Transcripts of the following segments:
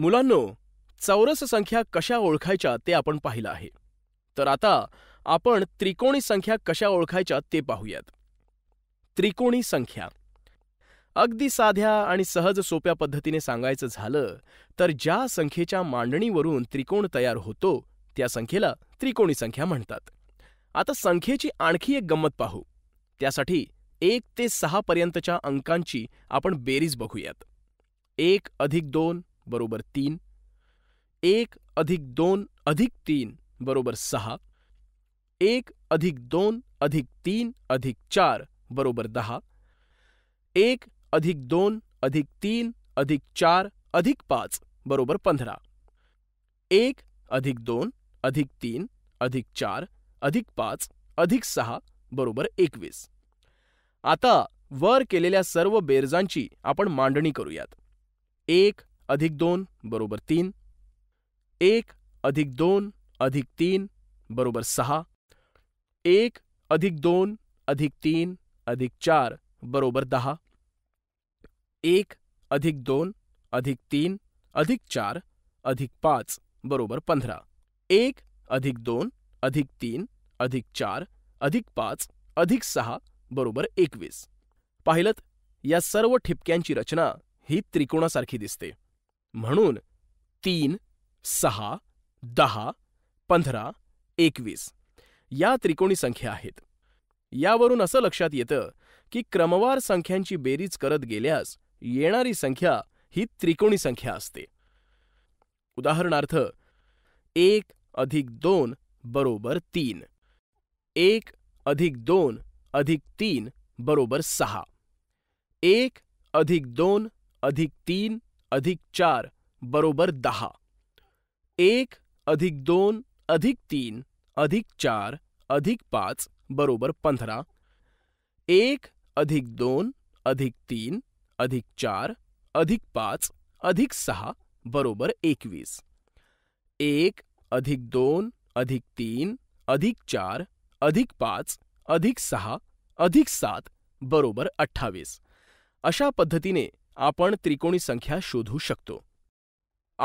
मुलांनो चौरस संख्या कशा ओळखायच्या ते आपण पाहिलं आहे तर आता आपण त्रिकोणी संख्या कशा ओळखायच्या ते पाहूयात त्रिकोणी संख्या अगदी साध्या आणि सहज सोप्या पद्धतीने सांगायचं झालं तर ज्या संख्येच्या मांडणीवरून त्रिकोण तयार होतो त्या संख्येला त्रिकोणी संख्या म्हणतात आता संख्येची आणखी एक गंमत पाहू त्यासाठी एक ते सहापर्यंतच्या अंकांची आपण बेरीज बघूयात एक अधिक दोन बरोबर तीन एक अधिक दोन अधिक तीन बरोबर सहा एक अधिक दोन अधिक तीन अधिक चार बरोबर दहा एक अधिक दोन अधिक तीन अधिक चार अधिक पाच बरोबर पंधरा एक अधिक दोन अधिक तीन अधिक चार अधिक पाच अधिक सहा बरोबर एकवीस आता वर केलेल्या सर्व बेरजांची आपण मांडणी करूयात एक अधिक दोन बरोबर तीन एक अधिक दोन अधिक तीन बरोबर सहा एक अधिक दोन अधिक तीन अधिक चार बरोबर दहा एक अधिक दोन अधिक तीन अधिक चार अधिक पाच बरोबर पंधरा एक अधिक दोन अधिक तीन अधिक चार अधिक पाच अधिक सहा बरोबर एकवीस पाहिलत या सर्व ठिपक्यांची रचना ही त्रिकोणासारखी दिसते म्हणून तीन सहा दहा पंधरा एकवीस या त्रिकोणी संख्या आहेत यावरून असं लक्षात येतं की क्रमवार संख्यांची बेरीज करत गेल्यास येणारी संख्या ही त्रिकोणी संख्या असते उदाहरणार्थ एक अधिक दोन बरोबर तीन एक अधिक दोन अधिक तीन बरोबर सहा एक अधिक दोन अधिक तीन अधिक चार बरोबर दहा एक अधिक दोन अधिक तीन अधिक चार अधिक पाच बरोबर पंधरा एक अधिक दोन अधिक तीन अधिक चार अधिक पाच अधिक सहा बरोबर एकवीस एक अधिक दोन अधिक तीन अधिक चार अधिक पाच अधिक सहा अधिक सात बरोबर अठ्ठावीस अशा पद्धतीने आपण त्रिकोणी संख्या शोधू शकतो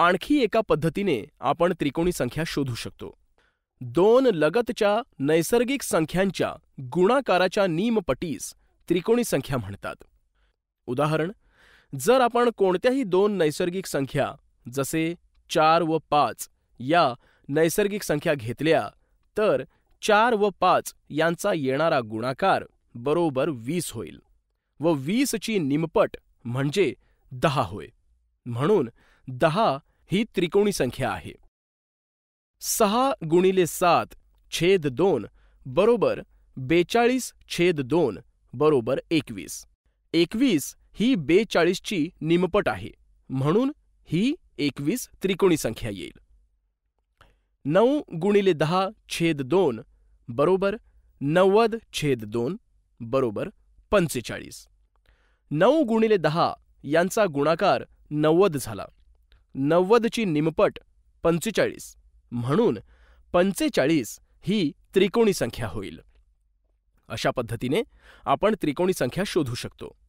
आणखी एका पद्धतीने आपण त्रिकोणी संख्या शोधू शकतो दोन लगतच्या नैसर्गिक संख्यांच्या गुणाकाराच्या नियमपटीस त्रिकोणी संख्या म्हणतात उदाहरण जर आपण कोणत्याही दोन नैसर्गिक संख्या जसे चार व पाच या नैसर्गिक संख्या घेतल्या तर चार व पाच यांचा येणारा गुणाकार बरोबर वीस होईल व वीसची निमपट म्हणजे दहा होय म्हणून दहा ही त्रिकोणी संख्या आहे सहा गुणिले सात छेद दोन बरोबर बेचाळीस छेद दोन बरोबर एकवीस एकवीस ही बेचाळीसची निमपट आहे म्हणून ही एकवीस त्रिकोणी संख्या येईल नऊ गुणिले दहा छेद दोन बरोबर नव्वद छेद दोन बरोबर पंचेचाळीस नऊ गुणिले दहा यांचा गुणाकार नव्वद झाला नव्वदची निमपट पंचेचाळीस म्हणून पंचेचाळीस ही त्रिकोणी संख्या होईल अशा पद्धतीने आपण त्रिकोणी संख्या शोधू शकतो